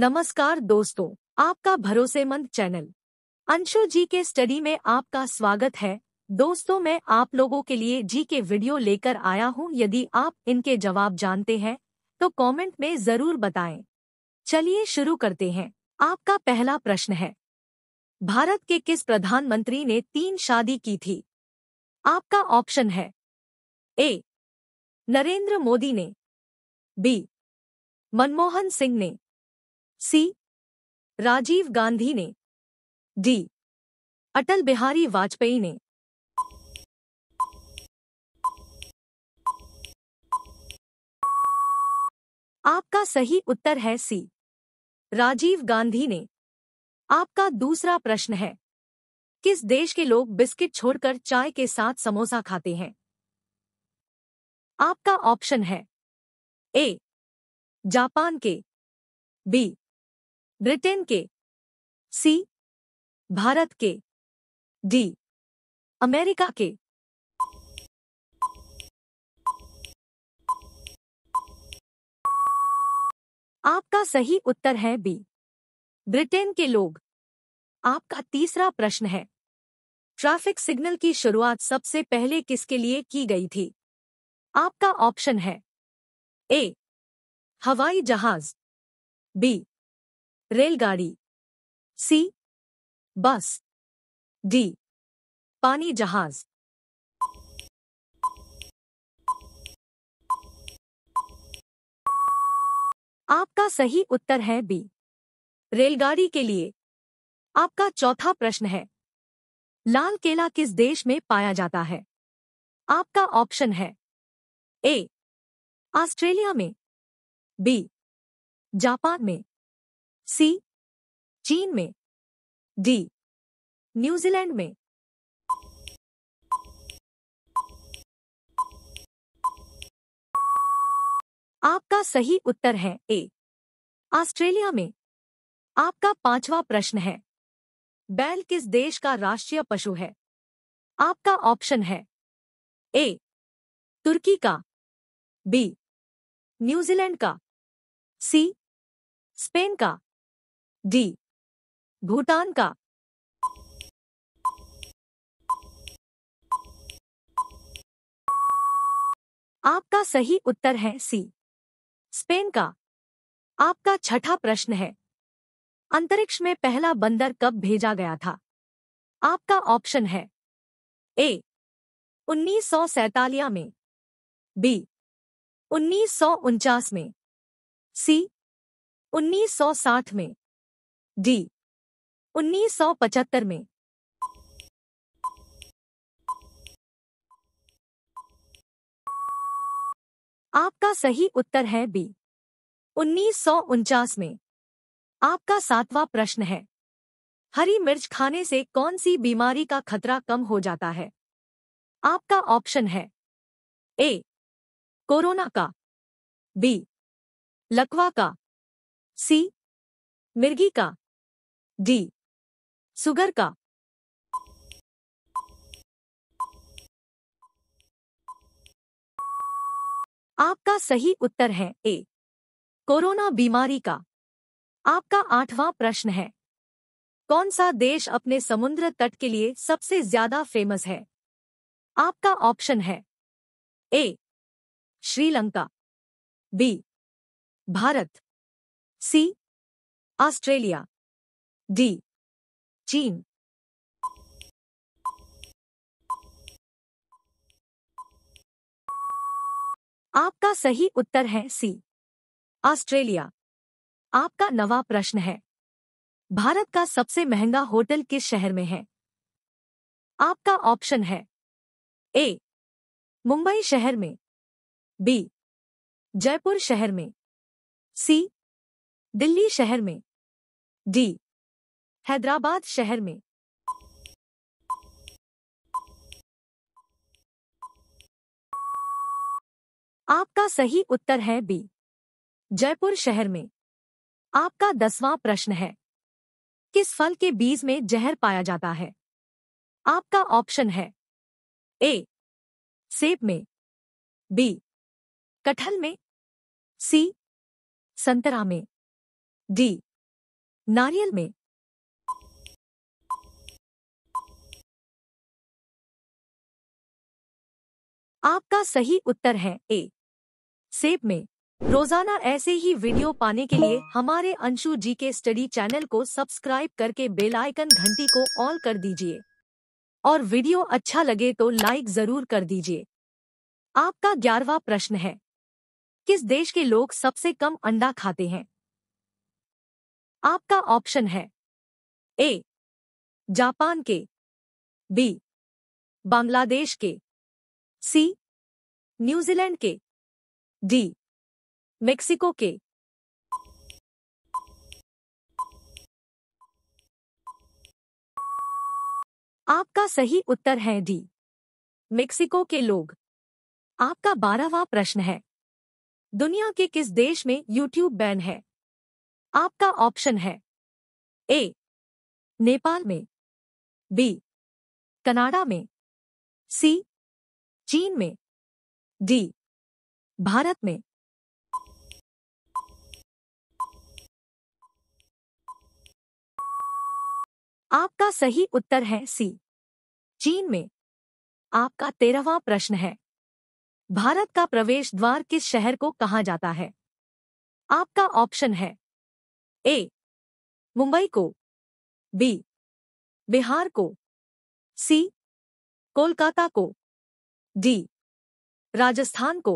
नमस्कार दोस्तों आपका भरोसेमंद चैनल अंशु जी के स्टडी में आपका स्वागत है दोस्तों मैं आप लोगों के लिए जी के वीडियो लेकर आया हूं यदि आप इनके जवाब जानते हैं तो कमेंट में जरूर बताएं चलिए शुरू करते हैं आपका पहला प्रश्न है भारत के किस प्रधानमंत्री ने तीन शादी की थी आपका ऑप्शन है ए नरेंद्र मोदी ने बी मनमोहन सिंह ने सी राजीव गांधी ने डी अटल बिहारी वाजपेयी ने आपका सही उत्तर है सी राजीव गांधी ने आपका दूसरा प्रश्न है किस देश के लोग बिस्किट छोड़कर चाय के साथ समोसा खाते हैं आपका ऑप्शन है ए जापान के बी ब्रिटेन के सी भारत के डी अमेरिका के आपका सही उत्तर है बी ब्रिटेन के लोग आपका तीसरा प्रश्न है ट्रैफिक सिग्नल की शुरुआत सबसे पहले किसके लिए की गई थी आपका ऑप्शन है ए हवाई जहाज बी रेलगाड़ी सी बस डी पानी जहाज आपका सही उत्तर है बी रेलगाड़ी के लिए आपका चौथा प्रश्न है लाल केला किस देश में पाया जाता है आपका ऑप्शन है ए ऑस्ट्रेलिया में बी जापान में सी चीन में डी न्यूजीलैंड में आपका सही उत्तर है ए ऑस्ट्रेलिया में आपका पांचवा प्रश्न है बैल किस देश का राष्ट्रीय पशु है आपका ऑप्शन है ए तुर्की का बी न्यूजीलैंड का सी स्पेन का डी भूटान का आपका सही उत्तर है सी स्पेन का आपका छठा प्रश्न है अंतरिक्ष में पहला बंदर कब भेजा गया था आपका ऑप्शन है ए उन्नीस में बी उन्नीस में सी 1960 में डी 1975 में आपका सही उत्तर है बी उन्नीस में आपका सातवां प्रश्न है हरी मिर्च खाने से कौन सी बीमारी का खतरा कम हो जाता है आपका ऑप्शन है ए कोरोना का बी लकवा का सी मिर्गी का डी सुगर का आपका सही उत्तर है ए कोरोना बीमारी का आपका आठवां प्रश्न है कौन सा देश अपने समुद्र तट के लिए सबसे ज्यादा फेमस है आपका ऑप्शन है A Sri Lanka B Bharat C Australia D चीन आपका सही उत्तर है सी ऑस्ट्रेलिया आपका नवा प्रश्न है भारत का सबसे महंगा होटल किस शहर में है आपका ऑप्शन है ए मुंबई शहर में बी जयपुर शहर में सी दिल्ली शहर में डी हैदराबाद शहर में आपका सही उत्तर है बी जयपुर शहर में आपका दसवां प्रश्न है किस फल के बीज में जहर पाया जाता है आपका ऑप्शन है ए सेब में बी कटहल में सी संतरा में डी नारियल में आपका सही उत्तर है ए सेब में रोजाना ऐसे ही वीडियो पाने के लिए हमारे अंशु जी के स्टडी चैनल को सब्सक्राइब करके बेल आइकन घंटी को ऑल कर दीजिए और वीडियो अच्छा लगे तो लाइक जरूर कर दीजिए आपका ग्यारहवा प्रश्न है किस देश के लोग सबसे कम अंडा खाते हैं आपका ऑप्शन है ए जापान के बी बांग्लादेश के सी न्यूजीलैंड के डी मेक्सिको के आपका सही उत्तर है डी मेक्सिको के लोग आपका बारहवा प्रश्न है दुनिया के किस देश में यूट्यूब बैन है आपका ऑप्शन है ए नेपाल में बी कनाडा में सी चीन में डी भारत में आपका सही उत्तर है सी चीन में आपका तेरहवा प्रश्न है भारत का प्रवेश द्वार किस शहर को कहा जाता है आपका ऑप्शन है ए मुंबई को बी बिहार को सी कोलकाता को डी राजस्थान को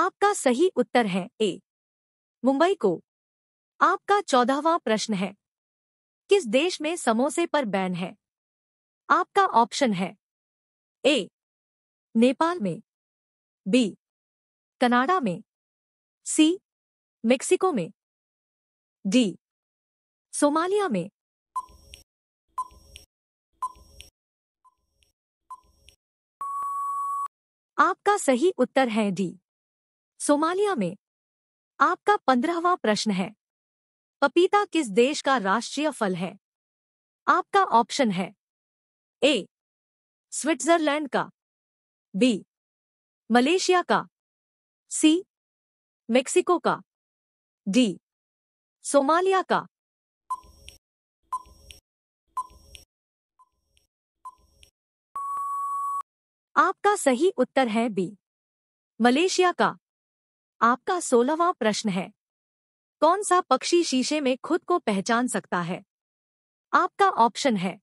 आपका सही उत्तर है ए मुंबई को आपका चौदहवा प्रश्न है किस देश में समोसे पर बैन है आपका ऑप्शन है ए नेपाल में बी कनाडा में सी मेक्सिको में डी सोमालिया में आपका सही उत्तर है डी सोमालिया में आपका पंद्रहवा प्रश्न है पपीता किस देश का राष्ट्रीय फल है आपका ऑप्शन है ए स्विट्जरलैंड का बी मलेशिया का सी मेक्सिको का डी सोमालिया का आपका सही उत्तर है बी मलेशिया का आपका सोलहवा प्रश्न है कौन सा पक्षी शीशे में खुद को पहचान सकता है आपका ऑप्शन है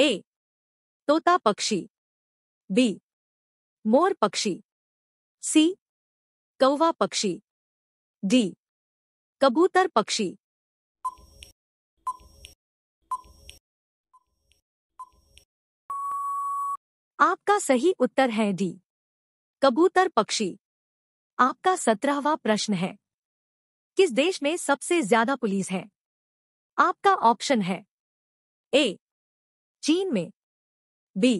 ए तोता पक्षी बी मोर पक्षी सी कौवा पक्षी डी कबूतर पक्षी आपका सही उत्तर है डी कबूतर पक्षी आपका सत्रहवा प्रश्न है किस देश में सबसे ज्यादा पुलिस है आपका ऑप्शन है ए चीन में बी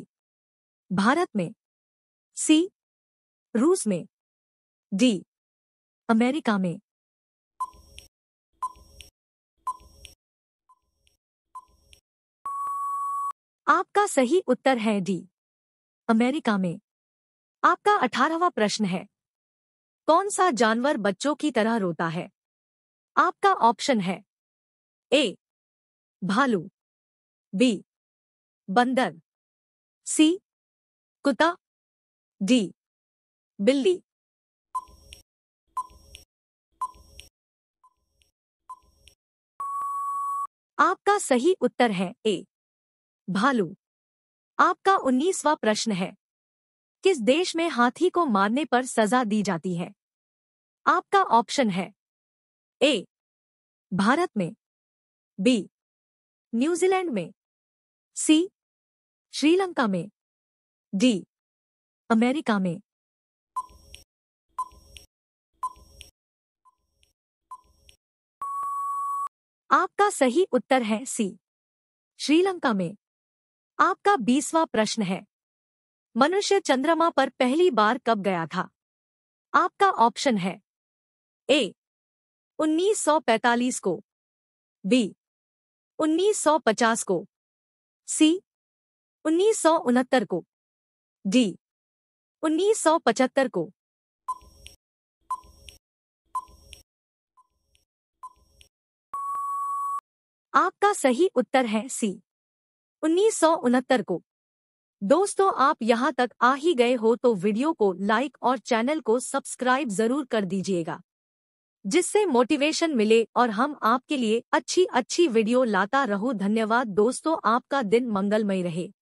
भारत में सी रूस में डी अमेरिका में आपका सही उत्तर है डी अमेरिका में आपका अठारहवा प्रश्न है कौन सा जानवर बच्चों की तरह रोता है आपका ऑप्शन है ए भालू बी बंदर सी कुत्ता डी बिल्ली आपका सही उत्तर है ए भालू आपका उन्नीसवा प्रश्न है किस देश में हाथी को मारने पर सजा दी जाती है आपका ऑप्शन है ए भारत में बी न्यूजीलैंड में सी श्रीलंका में डी अमेरिका में आपका सही उत्तर है सी श्रीलंका में आपका बीसवा प्रश्न है मनुष्य चंद्रमा पर पहली बार कब गया था आपका ऑप्शन है ए 1945 को बी 1950 को सी उन्नीस को डी 1975 को आपका सही उत्तर है सी उन्नीस को दोस्तों आप यहाँ तक आ ही गए हो तो वीडियो को लाइक और चैनल को सब्सक्राइब जरूर कर दीजिएगा जिससे मोटिवेशन मिले और हम आपके लिए अच्छी अच्छी वीडियो लाता रहूं धन्यवाद दोस्तों आपका दिन मंगलमय रहे